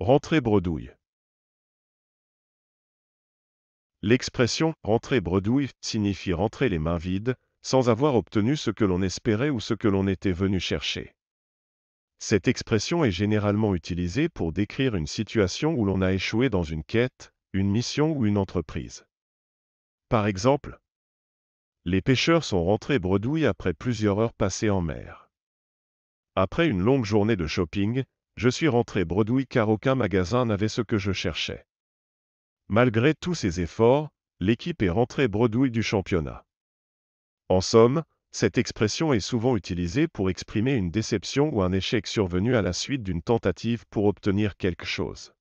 Rentrer bredouille. L'expression rentrer bredouille signifie rentrer les mains vides, sans avoir obtenu ce que l'on espérait ou ce que l'on était venu chercher. Cette expression est généralement utilisée pour décrire une situation où l'on a échoué dans une quête, une mission ou une entreprise. Par exemple, les pêcheurs sont rentrés bredouille après plusieurs heures passées en mer. Après une longue journée de shopping, je suis rentré bredouille car aucun magasin n'avait ce que je cherchais. Malgré tous ces efforts, l'équipe est rentrée bredouille du championnat. En somme, cette expression est souvent utilisée pour exprimer une déception ou un échec survenu à la suite d'une tentative pour obtenir quelque chose.